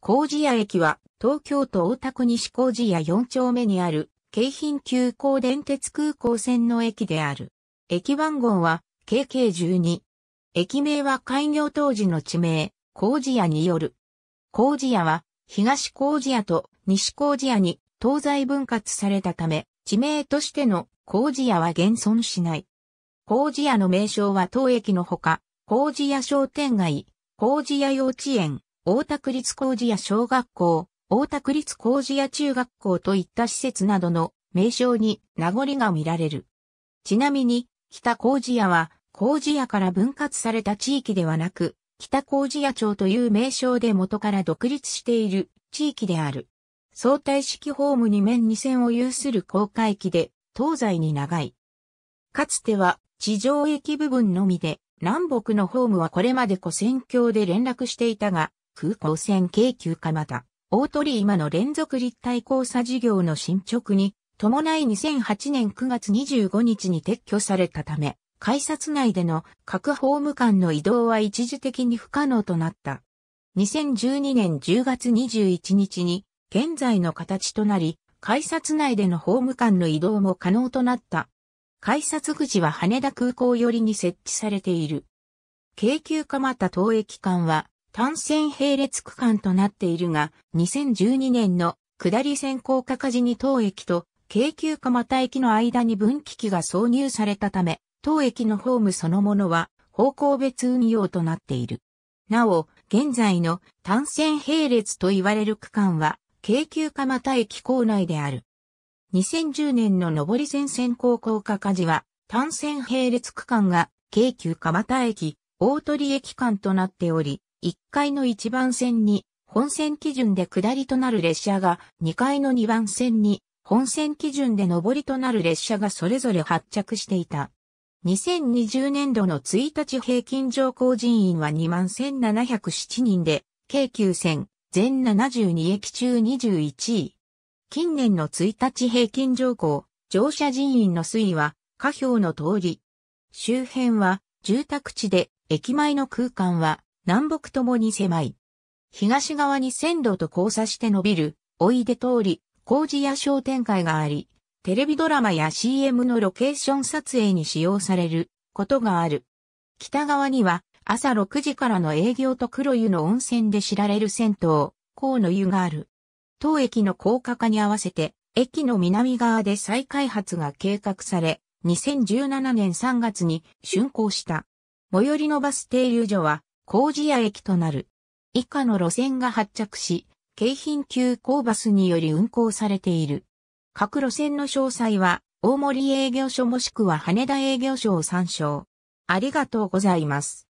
工事屋駅は東京都大田区西工事屋4丁目にある京浜急行電鉄空港線の駅である。駅番号は KK12。駅名は開業当時の地名、工事屋による。工事屋は東工事屋と西工事屋に東西分割されたため、地名としての工事屋は現存しない。工事屋の名称は当駅のほか、工事屋商店街、工事屋幼稚園、大田区立工事や小学校、大田区立工事や中学校といった施設などの名称に名残が見られる。ちなみに、北工事屋は、工事屋から分割された地域ではなく、北工事屋町という名称で元から独立している地域である。相対式ホームに面2線を有する公海域で、東西に長い。かつては、地上駅部分のみで、南北のホームはこれまで古線橋で連絡していたが、空港線京急蒲田、大鳥今の連続立体交差事業の進捗に、伴い2008年9月25日に撤去されたため、改札内での各ホーム間の移動は一時的に不可能となった。2012年10月21日に、現在の形となり、改札内でのホーム間の移動も可能となった。改札口は羽田空港寄りに設置されている。京急蒲田東駅間は単線並列区間となっているが、2012年の下り線高架化時に当駅と京急蒲田駅の間に分岐器が挿入されたため、当駅のホームそのものは方向別運用となっている。なお、現在の単線並列と言われる区間は、京急蒲田駅構内である。2010年の上り線線高架化時は、単線並列区間が京急蒲田駅、大鳥駅間となっており、1階の1番線に本線基準で下りとなる列車が、2階の2番線に本線基準で上りとなる列車がそれぞれ発着していた。2020年度の1日平均乗降人員は21,707人で、京急線全72駅中21位。近年の1日平均乗降、乗車人員の推移は、下表の通り。周辺は住宅地で、駅前の空間は南北ともに狭い。東側に線路と交差して伸びる、おいで通り、工事や商店街があり、テレビドラマや CM のロケーション撮影に使用されることがある。北側には朝6時からの営業と黒湯の温泉で知られる銭湯、河野湯がある。当駅の高架化に合わせて、駅の南側で再開発が計画され、2017年3月に竣工した。最寄りのバス停留所は、工事屋駅となる。以下の路線が発着し、京浜急行バスにより運行されている。各路線の詳細は、大森営業所もしくは羽田営業所を参照。ありがとうございます。